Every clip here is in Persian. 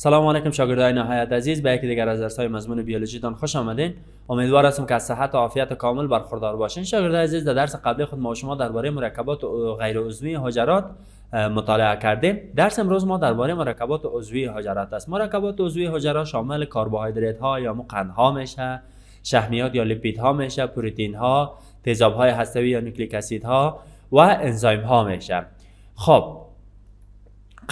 سلام علیکم شاگردای نهایت عزیز به یک دیگر از درس‌های مضمون بیولوژی دان خوش آمدین امیدوار هستم که از صحت و عافیت کامل برخوردار باشین شاگردای عزیز در درس قبلی خود ما شما درباره مرکبات غیر عضوی حجرات مطالعه کردیم درس امروز ما درباره مرکبات عضوی حجرات است مرکبات عضوی حجرات شامل کربوهیدرات ها یا مقند ها میشه شحمیات یا لیپید ها میشه ها تیزاب های هستوی یا نوکلیک ها و انزایم ها میشه خب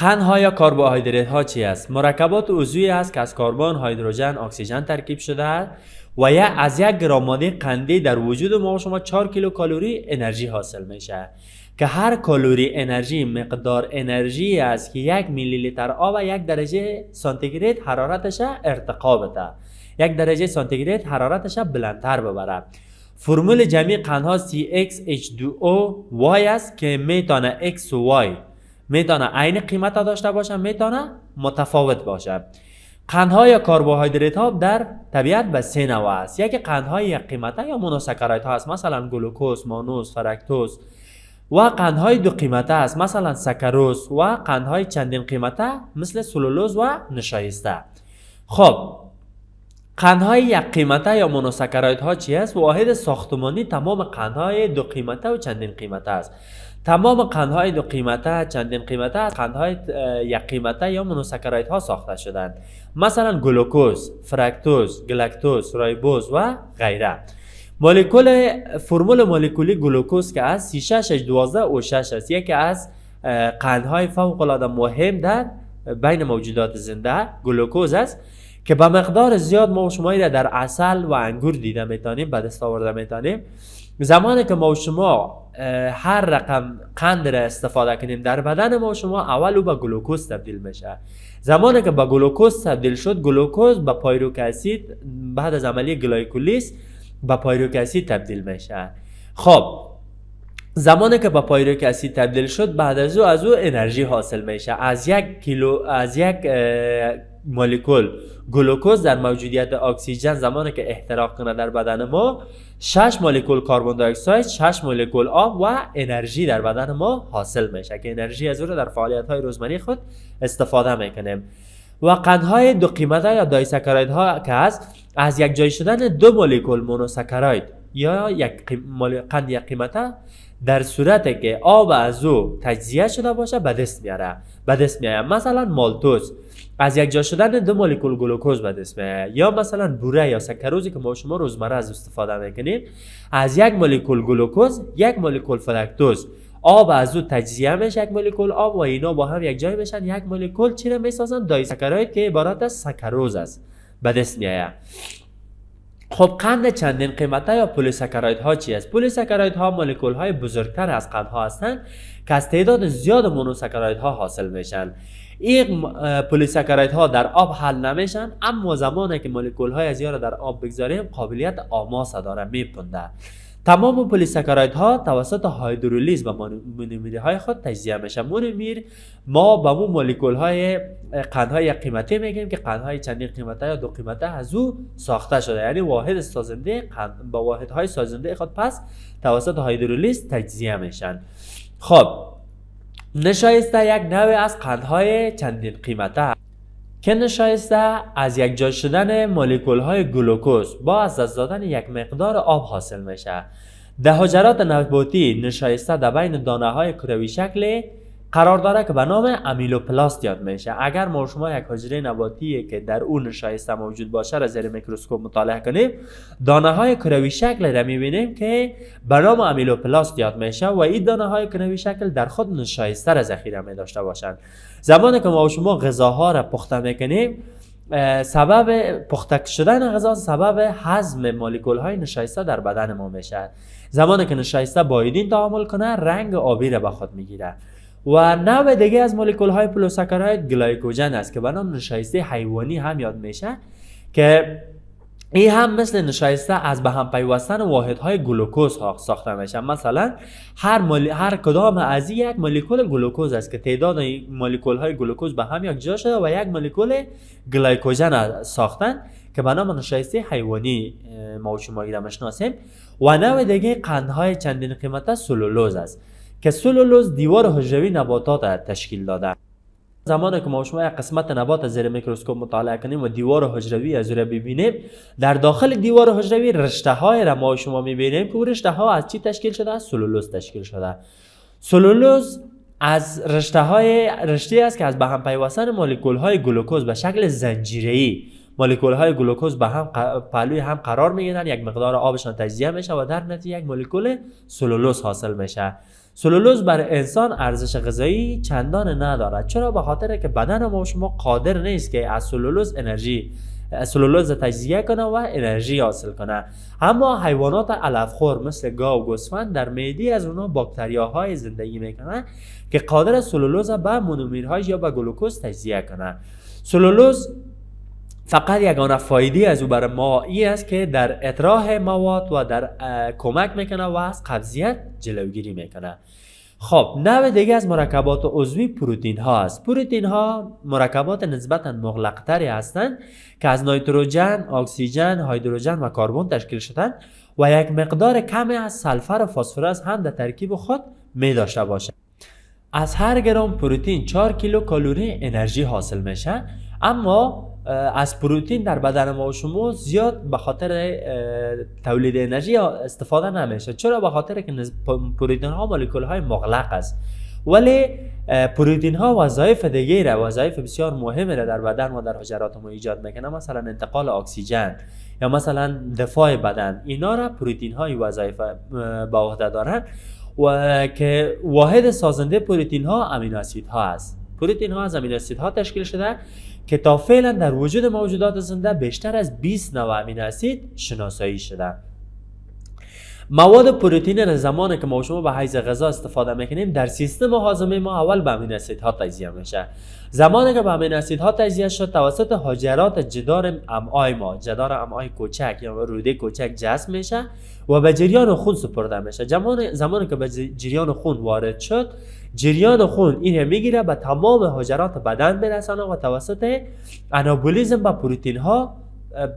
قند ها یا کربوهیدرات ها چی است مرکبات عضوی است که از کربن هیدروژن اکسیژن ترکیب شده است و یا از یک گرم ماده قندی در وجود ما شما 4 کیلو کالری انرژی حاصل میشه که هر کالری انرژی مقدار انرژی است که یک میلی لیتر آب یک درجه سانتیگراد حرارتش ارتقا بده یک درجه سانتیگراد حرارتش بلندتر ببره فرمول جمعی قندها CXH2O Y است که میتونه X و Y میتونه عین قیمت داشته باشه میتونه متفاوت باشه قندها یا کربوهیدرات ها در طبیعت به سه نوع است یکی قندهای یک قیمته یا مونوساکارید ها است مثلا گلوکوز مانوز فرکتوز و قندهای دو قیمته است مثلا سکروز و قندهای چندین قیمته مثل سلولوز و نشایسته خب قندهای یک قیمته یا مونوساکراید ها چی است؟ واحد ساختمانی تمام قندهای دو قیمته و چندین قیمته است. تمام قندهای دو قیمته چندین قیمته از قندهای یک قیمته یا مونوساکراید ها ساخته شدند. مثلا گلوکوز، فرکتوز، گلکتوز، رایبوز و غیره. مولکول فرمول مولکولی گلوکوز که از 3612 o 6 است یکی از قندهای فوق العاده مهم در بین موجودات زنده گلوکوز است که به مقدار زیاد ما شما در اصل و انگور دیده میتانیم به دست آورده میتانیم زمانی که ما شما هر رقم قند را استفاده کنیم در بدن ما شما اول به گلوکوز تبدیل میشه زمانی که به گلوکوز تبدیل شد گلوکوز به پایروکسید بعد از عملی گلایکولیس به پایروک تبدیل میشه خب زمانی که به پایروک اسید تبدیل شد بعد از او از او انرژی حاصل میشه از یک کیلو از یک مولکول گلوکوز در موجودیت اکسیژن زمانی که احتراق کنه در بدن ما 6 مولکول کربن دی شش مولکول آب و انرژی در بدن ما حاصل میشه که انرژی از اون در فعالیت های روزمره خود استفاده میکنیم و قندهای دو قیمت یا دایسکراید ها که هست از یک جای شدن دو مولکول مونوسکراید یا یک قند یک قیمته در صورت که آب از او تجزیه شده باشه به دست میاره به میاره مثلا مالتوز از یک جا شدن دو مولکول گلوکوز به دست میاره یا مثلا بوره یا سکروزی که ما شما روزمره از استفاده میکنیم از یک مولکول گلوکوز یک مولکول فلکتوز آب از او تجزیه میشه یک مولکول آب و اینا با هم یک جای میشن یک مولکول چی میسازن دایسکراید که عبارت از سکروز است به دست میاره خب قند چندین قیمته یا پولیسکرایت ها چی است پولیسکرایت ها مولکول های بزرگتر از قند ها هستند که از تعداد زیاد مونوساکراید ها حاصل میشن این پولیسکرایت ها در آب حل نمیشن اما زمانی که مولکول های زیاد در آب بگذاریم قابلیت آماسه داره میپنده تمام ها توسط هایدرولیز به مونومیری های خود تجزیه میشه مونومیر ما به مو مولکول های قندهای قیمتی میگیم که های چندین قیمته یا دو قیمته از او ساخته شده یعنی واحد سازنده با واحد های سازنده خود پس توسط هایدرولیز تجزیه میشن خب نشایسته یک نوع از های چندین قیمته که نشایسته از یک جا شدن مولکول های گلوکوز با از دست دادن یک مقدار آب حاصل میشه حجرات نباتی نشایسته در بین دانه های کروی شکل قرار داره که به نام امیلوپلاست یاد میشه اگر ما شما یک حجره نباتی که در اون نشایسته موجود باشه را زیر میکروسکوپ مطالعه کنیم دانه های کروی شکل را میبینیم که به نام امیلوپلاست یاد میشه و این دانه های کروی شکل در خود نشایسته را ذخیره می داشته باشند زمانی که ما و شما غذاها را پخته میکنیم سبب پخته شدن غذا سبب هضم مولکول های نشایسته در بدن ما میشه زمانی که نشایسته بایدین ایدین تعامل کنه رنگ آبی را به خود میگیره و نوع دیگه از مولکول های پلوساکاراید گلایکوژن است که به نام نشایسته حیوانی هم یاد میشه که این هم مثل نشایسته از به هم پیوستن واحدهای گلوکوز ها ساخته میشن مثلا هر هر کدام از یک مولکول گلوکوز است که تعداد مولکول های گلوکوز به هم یک جا شده و یک مولکول گلایکوژن ساختن که به نام نشایسته حیوانی ما شما مشناسیم و نوع دیگه قندهای چندین قیمت سلولوز است که سلولوز دیوار حجروی نباتات تشکیل داده زمانی که ما شما یک قسمت نبات از زیر میکروسکوپ مطالعه کنیم و دیوار حجروی از را ببینیم در داخل دیوار حجروی رشته های را ما شما میبینیم که این رشته ها از چی تشکیل شده از سلولوز تشکیل شده سلولوز از رشته های رشته است که از به هم پیوستن مولکول های گلوکوز به شکل زنجیره مولکول های گلوکوز به هم پلوی هم قرار می‌گیرند. یک مقدار آبشان تجزیه میشه و در نتیجه یک مولکول سلولوز حاصل میشه سلولوز برای انسان ارزش غذایی چندان ندارد چرا به خاطر که بدن ما شما قادر نیست که از سلولوز انرژی سلولوز تجزیه کنه و انرژی حاصل کنه اما حیوانات علفخور مثل گاو و گوسفند در معده از اونها باکتریاهای زندگی میکنن که قادر سلولوز به مونومرهای یا به گلوکوز تجزیه کنه سلولوز فقط یگانه فایده از او بر ما ای است که در اطراح مواد و در کمک میکنه و از قبضیت جلوگیری میکنه خب نوع دیگه از مرکبات عضوی پروتین ها است پروتین ها مرکبات نسبتا مغلق هستند که از نایتروژن، اکسیژن، هیدروژن و کربن تشکیل شدن و یک مقدار کمی از سلفر و فسفرس هم در ترکیب خود می داشته باشند از هر گرم پروتین 4 کیلو کالوری انرژی حاصل میشه اما از پروتین در بدن ما و شما زیاد به خاطر تولید انرژی استفاده نمیشه چرا به خاطر که پروتئین ها مولکول های مغلق است ولی پروتئین ها وظایف دیگه را وظایف بسیار مهمی را در بدن و در حجرات ما ایجاد میکنه مثلا انتقال اکسیژن یا مثلا دفاع بدن اینا را پروتئین های وظایف به عهده دارن و که واحد سازنده پروتئین ها امیناسید ها است پروتئین ها از امیناسید ها تشکیل شده که تا فعلا در وجود موجودات زنده بیشتر از 20 نوع امین اسید شناسایی شده مواد پروتئین را زمانی که ما شما به حیز غذا استفاده میکنیم در سیستم هاضمه ما اول به امین ها تجزیه میشه زمانی که به امین ها تجزیه شد توسط حجرات جدار امعای ما جدار امعای کوچک یا روده کوچک جذب میشه و به جریان خون سپرده میشه زمانی که به جریان خون وارد شد جریان خون این میگیره به تمام حجرات بدن برسانه و توسط انابولیزم به پروتین ها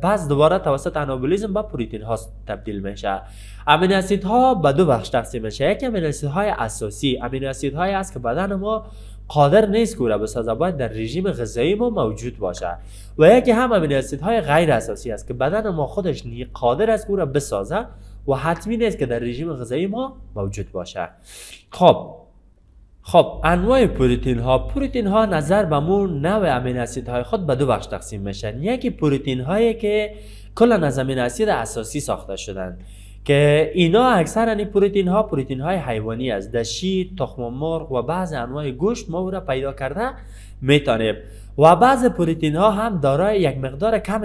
بعض دوباره توسط انابولیزم به پروتین ها تبدیل میشه امین اسید ها به دو بخش تقسیم میشه یک امین های اساسی امین اسید هایی است که بدن ما قادر نیست کوره بسازه باید در رژیم غذایی ما موجود باشه و یکی هم امین های غیر اساسی است که بدن ما خودش نی قادر است کوره بسازه و حتمی نیست که در رژیم غذایی ما موجود باشه خب خب انواع پروتین ها پروتین ها نظر به مو نوع امین اسید های خود به دو بخش تقسیم میشن یکی پروتین هایی که کلا از امین اسید اساسی ساخته شدن که اینا اکثر این پروتین ها پروتین های حیوانی از دشی تخم مرغ و بعض انواع گوشت ما را پیدا کرده میتانیم و بعض پروتین ها هم دارای یک مقدار کم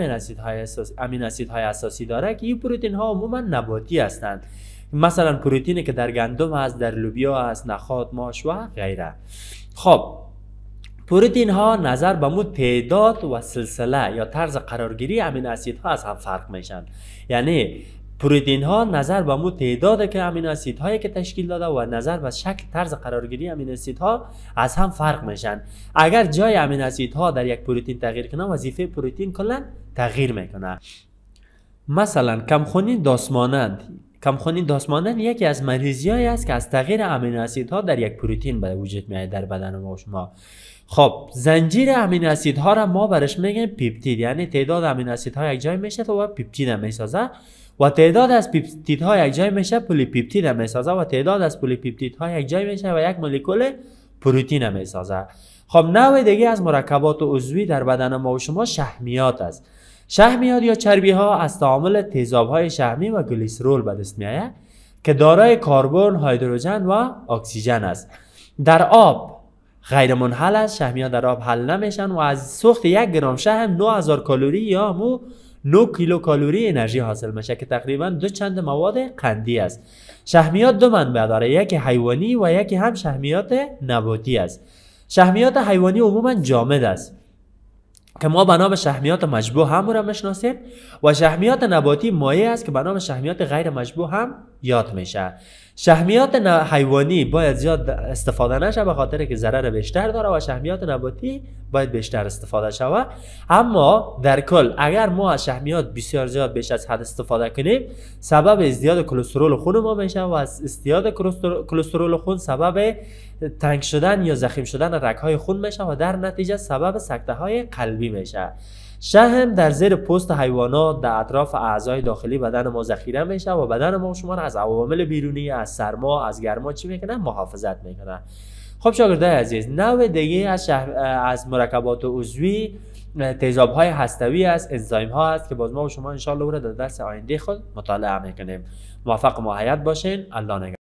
امین اسید های اساسی داره که این پروتین ها عموما نباتی هستند مثلا پروتینی که در گندم هست در لوبیا هست نخاد ماش و غیره خب پروتین ها نظر به مو تعداد و سلسله یا طرز قرارگیری امین ها از هم فرق میشن یعنی پروتین ها نظر به مو تعداد که امین هایی که تشکیل داده و نظر به شکل طرز قرارگیری امین ها از هم فرق میشن اگر جای امین ها در یک پروتین تغییر کنه وظیفه پروتین کلا تغییر میکنه مثلا کمخونی داسمانند کمخونی داسماندن یکی از مریضیهایی است که از تغییر امینو ها در یک پروتئین به وجود میاد در بدن ما شما خب زنجیر امینو ها را ما برش میگیم پیپتید یعنی تعداد امینو ها یک جای میشه و پیپتید میسازه و تعداد از پیپتیدها یک جای میشه پلی پیپتید میسازه و تعداد از پلی پیپتیدها یک جای میشه و یک مولکول پروتئین میسازه خب نوع دیگه از مرکبات عضوی در بدن ما و شما شحمیات است شهمیات یا چربی ها از تعامل تیزاب های شهمی و گلیسرول به دست می آید که دارای کربن، هیدروژن و اکسیژن است. در آب غیر منحل است، شهمیات در آب حل نمیشن و از سوخت یک گرم شحم 9000 کالوری یا مو 9 کیلو کالوری انرژی حاصل میشه که تقریبا دو چند مواد قندی است. شهمیات دو منبع داره، یکی حیوانی و یکی هم شهمیات نباتی است. شهمیات حیوانی عموما جامد است. که ما به نام شحمیات مجبوع هم را میشناسیم و شحمیات نباتی مایع است که به نام شحمیات غیر مشبوع هم یاد میشه شهمیات حیوانی باید زیاد استفاده نشه به خاطر که ضرر بیشتر داره و شهمیات نباتی باید بیشتر استفاده شود اما در کل اگر ما از شهمیات بسیار زیاد بیش از حد استفاده کنیم سبب ازدیاد کلسترول خون ما میشه و از ازدیاد کلسترول خون سبب تنگ شدن یا زخیم شدن رگهای خون میشه و در نتیجه سبب سکته های قلبی میشه شهم در زیر پوست حیوانات در اطراف اعضای داخلی بدن ما ذخیره میشه و بدن ما شما از عوامل بیرونی از سرما از گرما چی میکنه محافظت میکنه خب شاگردای عزیز نوع دیگه از, از مرکبات عضوی تیزاب های هستوی است انزایم ها است که باز ما و شما انشالله او در درس آینده خود مطالعه میکنیم موفق و معید باشین الله نگهدار